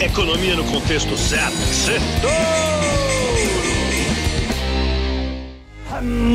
Economia no contexto certo.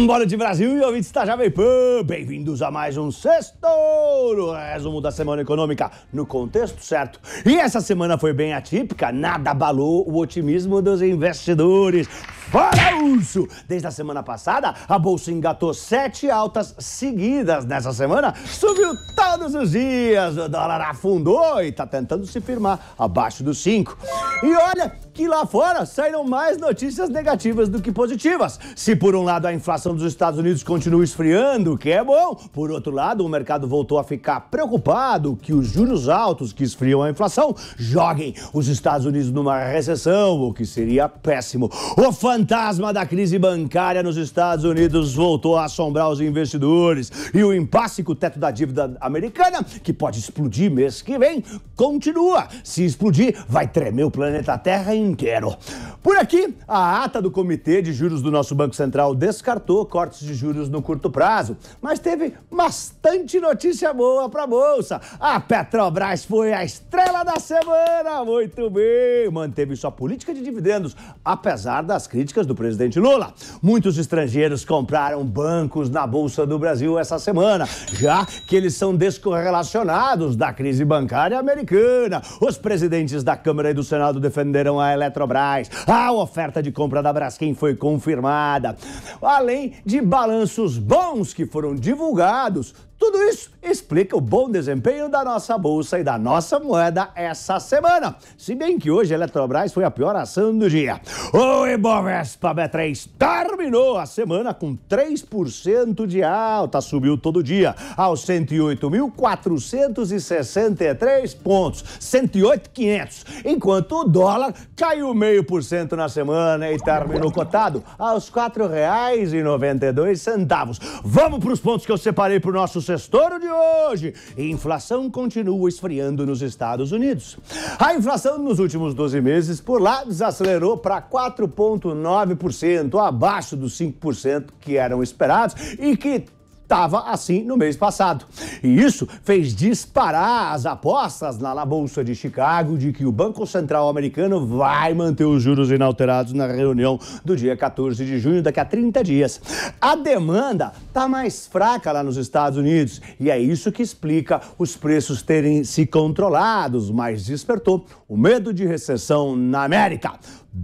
Bora de Brasil e ouvintes da Jovem Pan, bem-vindos a mais um Sextouro, resumo da semana econômica no contexto certo. E essa semana foi bem atípica, nada abalou o otimismo dos investidores. Fala, urso! Desde a semana passada, a bolsa engatou sete altas seguidas. Nessa semana, subiu todos os dias. O dólar afundou e está tentando se firmar abaixo dos cinco. E olha que lá fora saíram mais notícias negativas do que positivas. Se por um lado a inflação dos Estados Unidos continua esfriando, o que é bom, por outro lado o mercado voltou a ficar preocupado que os juros altos que esfriam a inflação joguem os Estados Unidos numa recessão, o que seria péssimo. O fantasma da crise bancária nos Estados Unidos voltou a assombrar os investidores e o impasse com o teto da dívida americana, que pode explodir mês que vem, continua. Se explodir, vai tremer o planeta Terra em quero. Por aqui, a ata do Comitê de Juros do nosso Banco Central descartou cortes de juros no curto prazo, mas teve bastante notícia boa para a Bolsa. A Petrobras foi a estrela da semana, muito bem, manteve sua política de dividendos, apesar das críticas do presidente Lula. Muitos estrangeiros compraram bancos na Bolsa do Brasil essa semana, já que eles são descorrelacionados da crise bancária americana. Os presidentes da Câmara e do Senado defenderam a Eletrobras. A oferta de compra da Braskem foi confirmada. Além de balanços bons que foram divulgados, tudo isso explica o bom desempenho da nossa bolsa e da nossa moeda essa semana. Se bem que hoje a Eletrobras foi a pior ação do dia. O Ibovespa B3 terminou a semana com 3% de alta, subiu todo dia aos 108.463 pontos, 108.500, enquanto o dólar caiu meio por cento na semana e terminou cotado aos R$ 4,92. Vamos para os pontos que eu separei para o nosso estouro de hoje. Inflação continua esfriando nos Estados Unidos. A inflação nos últimos 12 meses por lá desacelerou para 4,9%, abaixo dos 5% que eram esperados e que estava assim no mês passado. E isso fez disparar as apostas lá na Bolsa de Chicago de que o Banco Central americano vai manter os juros inalterados na reunião do dia 14 de junho, daqui a 30 dias. A demanda está mais fraca lá nos Estados Unidos e é isso que explica os preços terem se controlados, mas despertou o medo de recessão na América.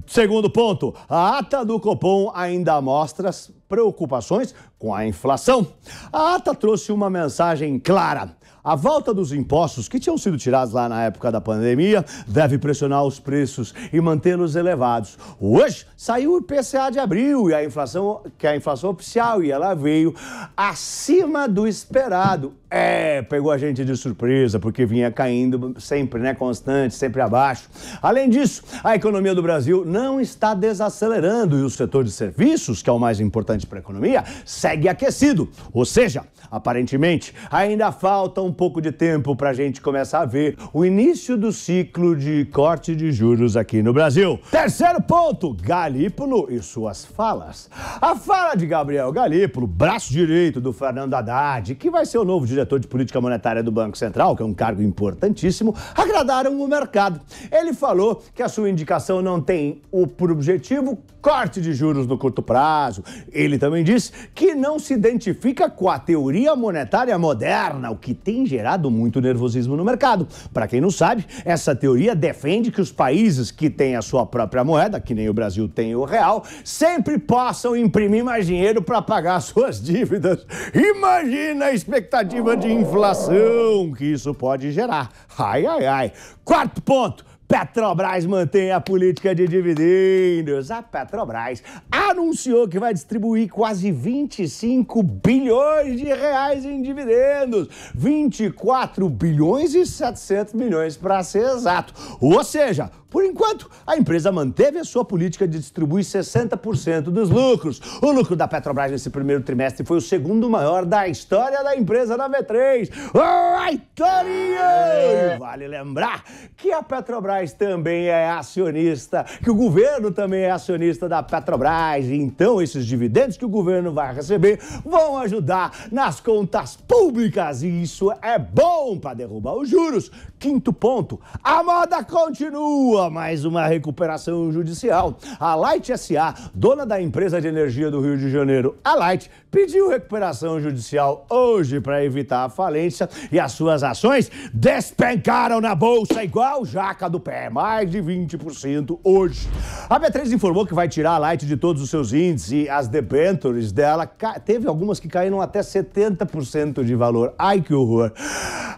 Segundo ponto, a ata do Copom ainda mostra as preocupações com a inflação. A ata trouxe uma mensagem clara. A volta dos impostos, que tinham sido tirados lá na época da pandemia, deve pressionar os preços e mantê-los elevados. Hoje saiu o IPCA de abril e a inflação, que é a inflação oficial, e ela veio acima do esperado. É, pegou a gente de surpresa, porque vinha caindo sempre, né? Constante, sempre abaixo. Além disso, a economia do Brasil não está desacelerando e o setor de serviços, que é o mais importante para a economia, segue aquecido. Ou seja, aparentemente, ainda faltam pouco de tempo para a gente começar a ver o início do ciclo de corte de juros aqui no Brasil. Terceiro ponto: Galípolo e suas falas. A fala de Gabriel Galípolo, braço direito do Fernando Haddad, que vai ser o novo diretor de política monetária do Banco Central, que é um cargo importantíssimo, agradaram o mercado. Ele falou que a sua indicação não tem o, por objetivo corte de juros no curto prazo. Ele também disse que não se identifica com a teoria monetária moderna, o que tem tem gerado muito nervosismo no mercado. Para quem não sabe, essa teoria defende que os países que têm a sua própria moeda, que nem o Brasil tem o real, sempre possam imprimir mais dinheiro para pagar suas dívidas. Imagina a expectativa de inflação que isso pode gerar. Ai, ai, ai. Quarto ponto. Petrobras mantém a política de dividendos. A Petrobras anunciou que vai distribuir quase 25 bilhões de reais em dividendos. 24 bilhões e 700 milhões para ser exato. Ou seja, por enquanto, a empresa manteve a sua política de distribuir 60% dos lucros. O lucro da Petrobras nesse primeiro trimestre foi o segundo maior da história da empresa na V3. Alright, é. Vale lembrar que a Petrobras também é acionista, que o governo também é acionista da Petrobras. Então, esses dividendos que o governo vai receber vão ajudar nas contas públicas e isso é bom para derrubar os juros. Quinto ponto, a moda continua mais uma recuperação judicial. A Light SA, dona da empresa de energia do Rio de Janeiro, a Light, pediu recuperação judicial hoje para evitar a falência e as suas ações despencaram na bolsa igual jaca do pé, mais de 20% hoje. A B3 informou que vai tirar a Light de todos os seus índices e as debentures dela teve algumas que caíram até 70% de valor. Ai que horror.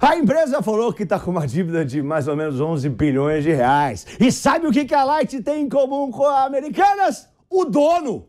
A empresa falou que está com uma dívida de mais ou menos 11 bilhões de reais e sabe o que a Light tem em comum com a Americanas? O dono!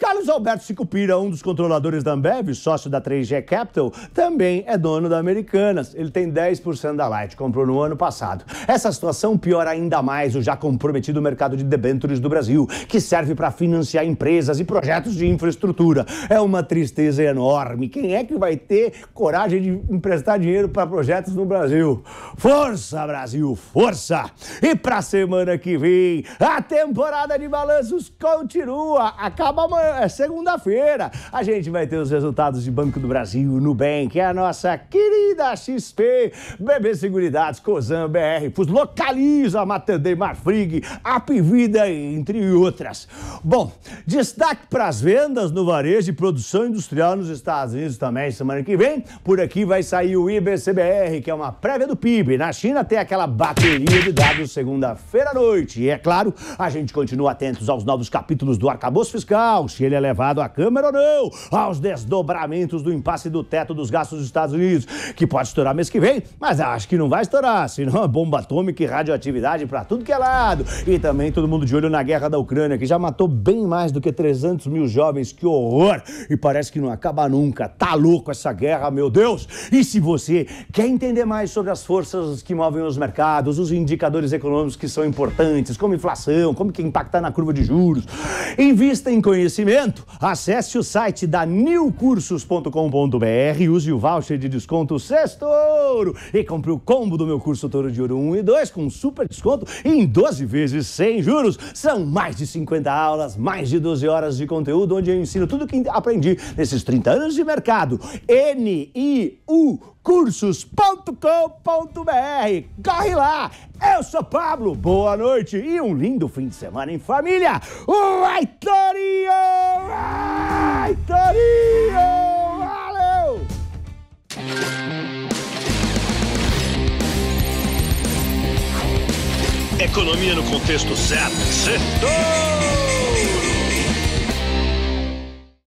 Carlos Alberto Sicupira, um dos controladores da Ambev, sócio da 3G Capital, também é dono da Americanas. Ele tem 10% da Light, comprou no ano passado. Essa situação piora ainda mais o já comprometido mercado de debêntures do Brasil, que serve para financiar empresas e projetos de infraestrutura. É uma tristeza enorme. Quem é que vai ter coragem de emprestar dinheiro para projetos no Brasil? Força, Brasil, força! E para a semana que vem, a temporada de balanços continua. Acaba amanhã é segunda-feira. A gente vai ter os resultados de Banco do Brasil, Nubank, é a nossa querida XP, BB Seguridades, Cozan, BR, Fus, Localiza, Matandei, Marfrig, Apivida, entre outras. Bom, destaque para as vendas no varejo e produção industrial nos Estados Unidos também semana que vem. Por aqui vai sair o IBCBR, que é uma prévia do PIB. Na China tem aquela bateria de dados segunda-feira à noite. E é claro, a gente continua atentos aos novos capítulos do arcabouço fiscal, se ele é levado à Câmara ou não, aos desdobramentos do impasse do teto dos gastos dos Estados Unidos, que pode estourar mês que vem, mas acho que não vai estourar, senão é bomba atômica e radioatividade para tudo que é lado. E também todo mundo de olho na guerra da Ucrânia, que já matou bem mais do que 300 mil jovens, que horror! E parece que não acaba nunca. Tá louco essa guerra, meu Deus! E se você quer entender mais sobre as forças que movem os mercados, os indicadores econômicos que são importantes, como inflação, como que impactar na curva de juros, invista em conhecimento Acesse o site da newcursos.com.br, use o voucher de desconto Sextouro e compre o combo do meu curso Touro de Ouro 1 e 2 com super desconto em 12 vezes sem juros. São mais de 50 aulas, mais de 12 horas de conteúdo, onde eu ensino tudo o que aprendi nesses 30 anos de mercado. N-I-U cursos.com.br. Corre lá! Eu sou Pablo, boa noite e um lindo fim de semana em família! Vai, Ai, Torinho! Valeu! Economia no contexto certo. Setor!